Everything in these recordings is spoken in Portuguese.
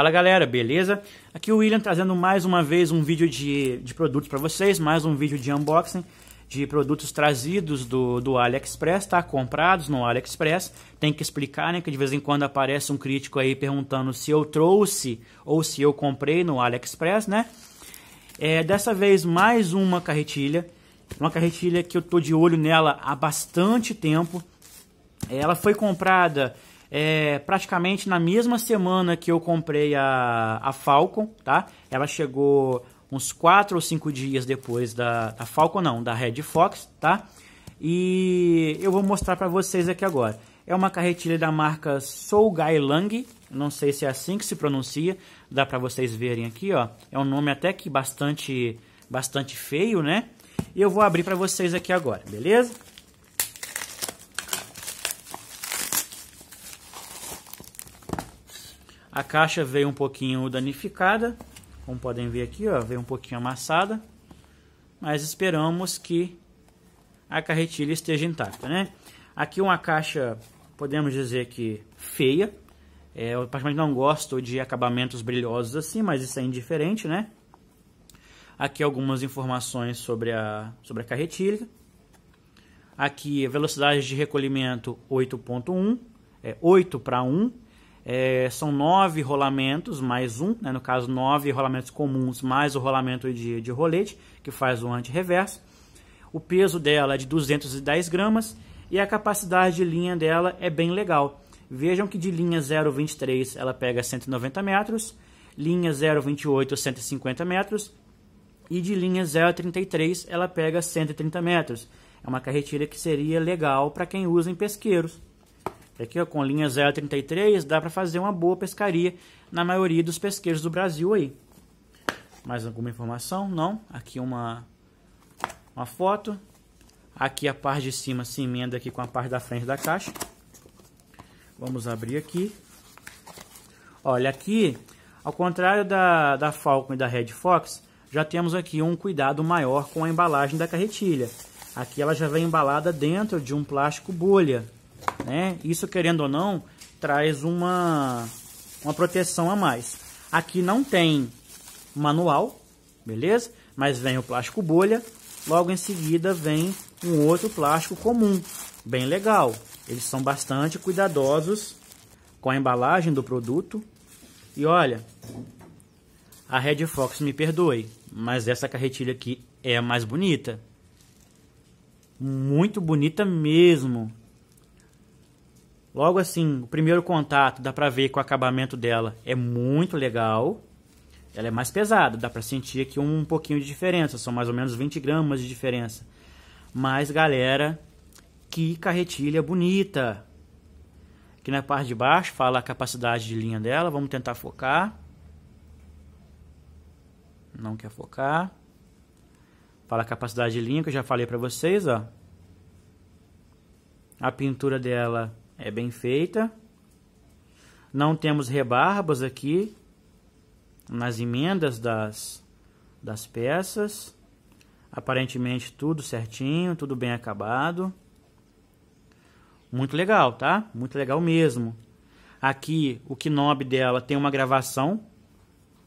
Fala galera, beleza? Aqui é o William trazendo mais uma vez um vídeo de, de produtos para vocês, mais um vídeo de unboxing de produtos trazidos do, do AliExpress, tá? Comprados no AliExpress. Tem que explicar, né? Que de vez em quando aparece um crítico aí perguntando se eu trouxe ou se eu comprei no AliExpress, né? É, dessa vez mais uma carretilha. Uma carretilha que eu tô de olho nela há bastante tempo. Ela foi comprada é, praticamente na mesma semana que eu comprei a, a Falcon, tá? Ela chegou uns 4 ou 5 dias depois da, da Falcon, não, da Red Fox, tá? E eu vou mostrar para vocês aqui agora. É uma carretilha da marca Sougai Lang, não sei se é assim que se pronuncia, dá para vocês verem aqui, ó. É um nome até que bastante, bastante feio, né? E eu vou abrir para vocês aqui agora, beleza? A caixa veio um pouquinho danificada, como podem ver aqui, ó, veio um pouquinho amassada, mas esperamos que a carretilha esteja intacta, né? Aqui uma caixa, podemos dizer que feia, é, eu praticamente não gosto de acabamentos brilhosos assim, mas isso é indiferente, né? Aqui algumas informações sobre a, sobre a carretilha. Aqui velocidade de recolhimento 8.1, é 8 para 1, é, são nove rolamentos mais um, né, no caso nove rolamentos comuns mais o rolamento de, de rolete, que faz o anti-reverso. O peso dela é de 210 gramas e a capacidade de linha dela é bem legal. Vejam que de linha 0,23 ela pega 190 metros, linha 0,28 150 metros e de linha 0,33 ela pega 130 metros. É uma carretilha que seria legal para quem usa em pesqueiros. Aqui é ó, com linha 0,33 dá para fazer uma boa pescaria na maioria dos pesqueiros do Brasil aí. Mais alguma informação? Não. Aqui uma, uma foto. Aqui a parte de cima se emenda aqui com a parte da frente da caixa. Vamos abrir aqui. Olha, aqui, ao contrário da, da Falcon e da Red Fox, já temos aqui um cuidado maior com a embalagem da carretilha. Aqui ela já vem embalada dentro de um plástico bolha, né? Isso, querendo ou não, traz uma, uma proteção a mais. Aqui não tem manual, beleza? Mas vem o plástico bolha, logo em seguida vem um outro plástico comum, bem legal. Eles são bastante cuidadosos com a embalagem do produto. E olha, a Red Fox me perdoe, mas essa carretilha aqui é a mais bonita. Muito bonita mesmo. Logo assim, o primeiro contato dá pra ver que o acabamento dela é muito legal. Ela é mais pesada, dá pra sentir aqui um pouquinho de diferença, são mais ou menos 20 gramas de diferença. Mas galera, que carretilha bonita! Aqui na parte de baixo fala a capacidade de linha dela, vamos tentar focar. Não quer focar. Fala a capacidade de linha que eu já falei para vocês, ó. A pintura dela é bem feita. Não temos rebarbas aqui nas emendas das, das peças. Aparentemente tudo certinho, tudo bem acabado. Muito legal, tá? Muito legal mesmo. Aqui o knob dela tem uma gravação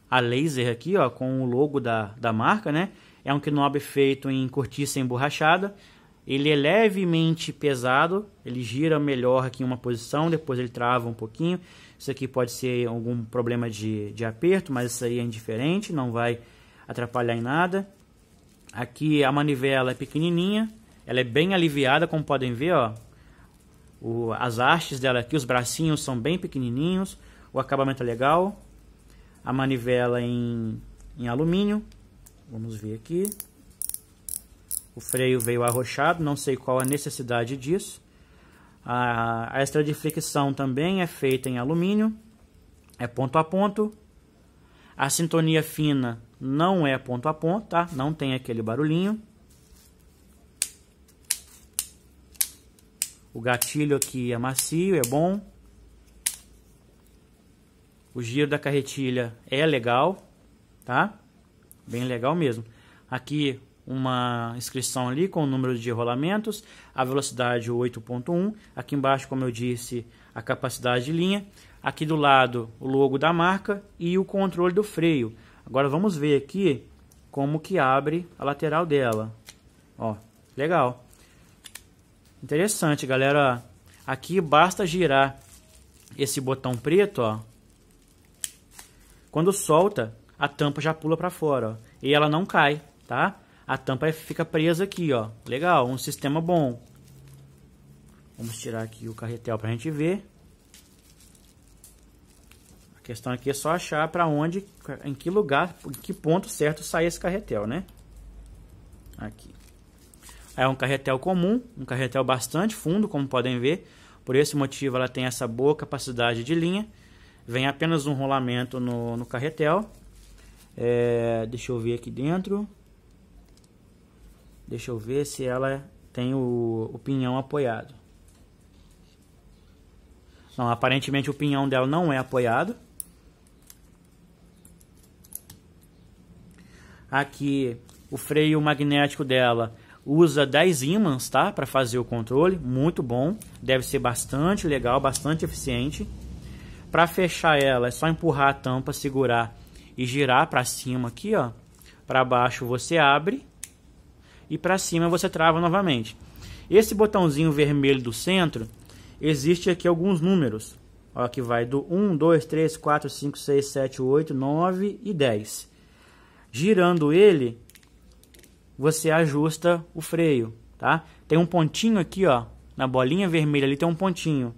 a laser aqui, ó, com o logo da, da marca, né? É um knob feito em cortiça emborrachada. Ele é levemente pesado, ele gira melhor aqui em uma posição, depois ele trava um pouquinho. Isso aqui pode ser algum problema de, de aperto, mas isso aí é indiferente, não vai atrapalhar em nada. Aqui a manivela é pequenininha, ela é bem aliviada, como podem ver, ó. O, as hastes dela aqui, os bracinhos são bem pequenininhos, o acabamento é legal. A manivela em, em alumínio, vamos ver aqui. O freio veio arrochado, não sei qual a necessidade disso. A, a extra de fricção também é feita em alumínio, é ponto a ponto. A sintonia fina não é ponto a ponto, tá? Não tem aquele barulhinho. O gatilho aqui é macio, é bom. O giro da carretilha é legal, tá? Bem legal mesmo. Aqui uma inscrição ali com o número de rolamentos, a velocidade 8.1, aqui embaixo, como eu disse, a capacidade de linha, aqui do lado o logo da marca e o controle do freio. Agora vamos ver aqui como que abre a lateral dela. Ó, legal. Interessante, galera. Aqui basta girar esse botão preto, ó. Quando solta, a tampa já pula para fora, ó, e ela não cai, tá? A tampa fica presa aqui, ó. Legal, um sistema bom. Vamos tirar aqui o carretel para a gente ver. A questão aqui é só achar para onde, em que lugar, em que ponto certo sai esse carretel, né? Aqui. É um carretel comum, um carretel bastante fundo, como podem ver. Por esse motivo ela tem essa boa capacidade de linha. Vem apenas um rolamento no, no carretel. É, deixa eu ver aqui dentro. Deixa eu ver se ela tem o, o pinhão apoiado. Não, aparentemente o pinhão dela não é apoiado. Aqui o freio magnético dela usa 10 ímãs, tá, para fazer o controle, muito bom, deve ser bastante legal, bastante eficiente. Para fechar ela é só empurrar a tampa, segurar e girar para cima aqui, ó. Para baixo você abre e para cima você trava novamente. Esse botãozinho vermelho do centro, existe aqui alguns números. Ó, que vai do 1, 2, 3, 4, 5, 6, 7, 8, 9 e 10. Girando ele, você ajusta o freio, tá? Tem um pontinho aqui, ó, na bolinha vermelha ali tem um pontinho.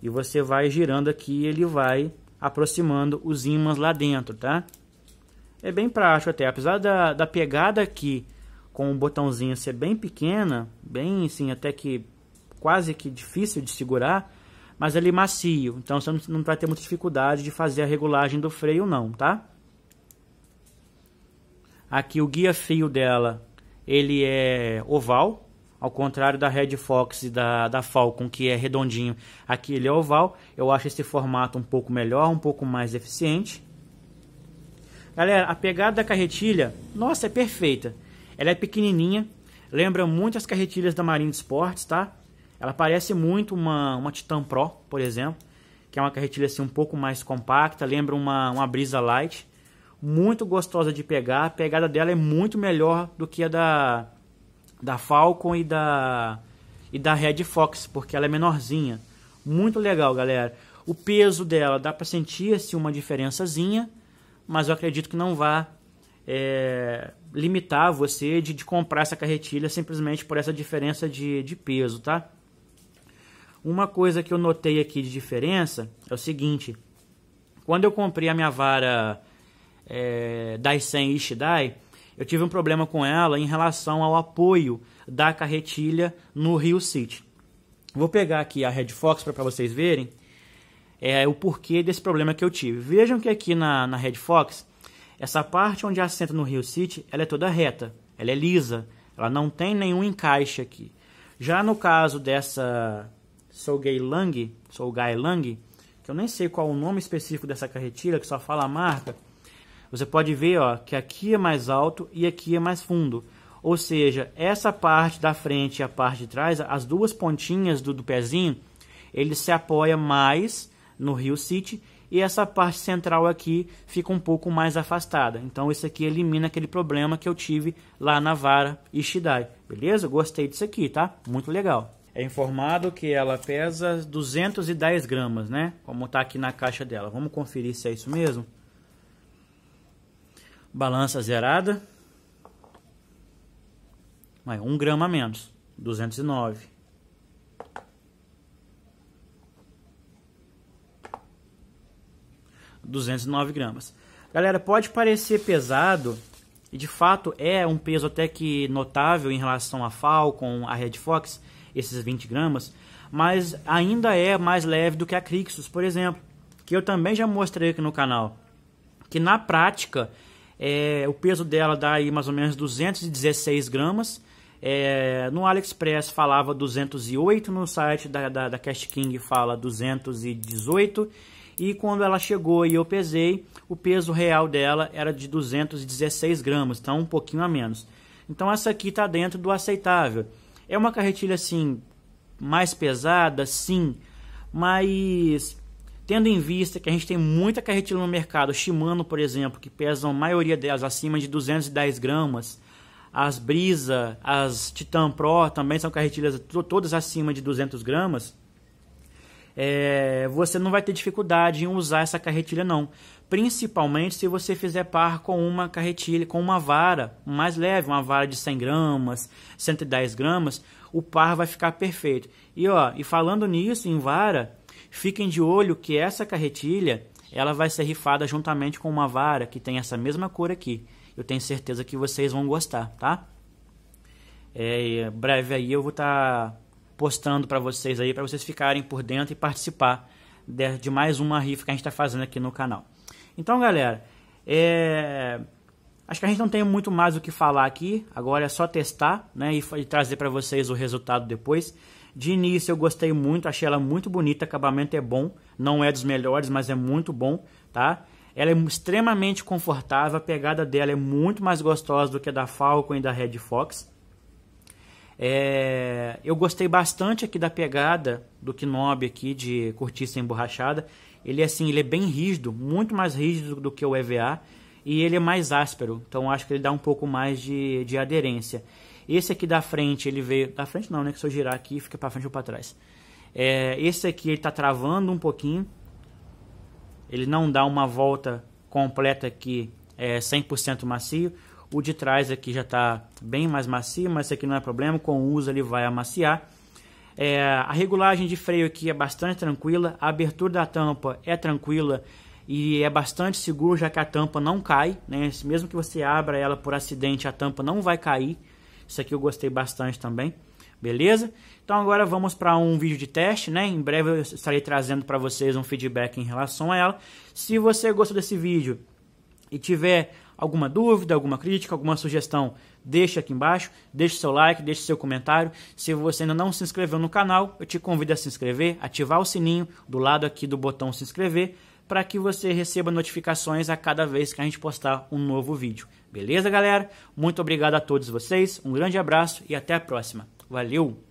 E você vai girando aqui, ele vai aproximando os ímãs lá dentro, tá? É bem prático até, apesar da, da pegada aqui com o botãozinho ser bem pequena, bem assim, até que quase que difícil de segurar, mas ele macio, então você não vai ter muita dificuldade de fazer a regulagem do freio não, tá? Aqui o guia fio dela, ele é oval, ao contrário da Red Fox e da, da Falcon, que é redondinho, aqui ele é oval. Eu acho esse formato um pouco melhor, um pouco mais eficiente. Galera, a pegada da carretilha, nossa, é perfeita. Ela é pequenininha, lembra muito as carretilhas da Marine Sports, tá? Ela parece muito uma, uma Titan Pro, por exemplo, que é uma carretilha assim um pouco mais compacta, lembra uma, uma Brisa Light. Muito gostosa de pegar, a pegada dela é muito melhor do que a da, da Falcon e da, e da Red Fox, porque ela é menorzinha. Muito legal, galera. O peso dela dá para sentir assim, uma diferençazinha, mas eu acredito que não vá é, limitar você de, de, comprar essa carretilha simplesmente por essa diferença de, de peso, tá? Uma coisa que eu notei aqui de diferença é o seguinte: quando eu comprei a minha vara é, 100 Ishidai, eu tive um problema com ela em relação ao apoio da carretilha no Rio City. Vou pegar aqui a Red Fox para vocês verem é, o porquê desse problema que eu tive. Vejam que aqui na, na Red Fox essa parte onde assenta no Rio City, ela é toda reta, ela é lisa, ela não tem nenhum encaixe aqui. Já no caso dessa Solgay Lang, Solgai Lang, que eu nem sei qual o nome específico dessa carretilha, que só fala a marca, você pode ver ó, que aqui é mais alto e aqui é mais fundo. Ou seja, essa parte da frente e a parte de trás, as duas pontinhas do, do pezinho, ele se apoia mais no Rio City e essa parte central aqui fica um pouco mais afastada. Então isso aqui elimina aquele problema que eu tive lá na vara Ishidai. Beleza? Gostei disso aqui, tá? Muito legal. É informado que ela pesa 210 gramas, né? Como tá aqui na caixa dela. Vamos conferir se é isso mesmo. Balança zerada. mais um grama menos, 209. 209 gramas. Galera, pode parecer pesado, e de fato é um peso até que notável em relação à Falcon, à Red Fox, esses 20 gramas, mas ainda é mais leve do que a Crixus, por exemplo, que eu também já mostrei aqui no canal, que na prática é, o peso dela dá aí mais ou menos 216 gramas, é, no AliExpress falava 208, no site da, da, da Cash King fala 218 e quando ela chegou e eu pesei, o peso real dela era de 216 gramas, então um pouquinho a menos. Então essa aqui está dentro do aceitável. É uma carretilha assim mais pesada, sim, mas tendo em vista que a gente tem muita carretilha no mercado, Shimano por exemplo, que pesam a maioria delas acima de 210 gramas, as Brisa, as Titan Pro também são carretilhas todas acima de 200 gramas é, você não vai ter dificuldade em usar essa carretilha não. Principalmente se você fizer par com uma carretilha, com uma vara mais leve, uma vara de 100 gramas, 110 gramas, o par vai ficar perfeito. E ó, e falando nisso em vara, fiquem de olho que essa carretilha ela vai ser rifada juntamente com uma vara que tem essa mesma cor aqui. Eu tenho certeza que vocês vão gostar, tá? É, breve aí eu vou estar tá postando para vocês aí, para vocês ficarem por dentro e participar de, de mais uma rifa que a gente está fazendo aqui no canal. Então, galera, é... acho que a gente não tem muito mais o que falar aqui. Agora é só testar né, e, e trazer para vocês o resultado depois. De início eu gostei muito, achei ela muito bonita, acabamento é bom, não é dos melhores, mas é muito bom, tá? Ela é extremamente confortável, a pegada dela é muito mais gostosa do que a da Falcon e da Red Fox. É, eu gostei bastante aqui da pegada do Knob aqui de cortiça emborrachada. Ele assim, ele é bem rígido, muito mais rígido do que o EVA e ele é mais áspero, então acho que ele dá um pouco mais de, de aderência. Esse aqui da frente, ele veio da frente não, né? Que se eu girar aqui, fica para frente ou para trás. É, esse aqui ele tá travando um pouquinho. Ele não dá uma volta completa aqui é, 100% macio. O de trás aqui já está bem mais macio, mas isso aqui não é problema, com o uso ele vai amaciar. É, a regulagem de freio aqui é bastante tranquila, a abertura da tampa é tranquila e é bastante seguro, já que a tampa não cai, né? mesmo que você abra ela por acidente, a tampa não vai cair. Isso aqui eu gostei bastante também, beleza? Então agora vamos para um vídeo de teste, né? Em breve eu estarei trazendo para vocês um feedback em relação a ela. Se você gostou desse vídeo, e tiver alguma dúvida, alguma crítica, alguma sugestão, deixe aqui embaixo, deixe seu like, deixe seu comentário. Se você ainda não se inscreveu no canal, eu te convido a se inscrever, ativar o sininho do lado aqui do botão se inscrever, para que você receba notificações a cada vez que a gente postar um novo vídeo. Beleza, galera? Muito obrigado a todos vocês, um grande abraço e até a próxima. Valeu!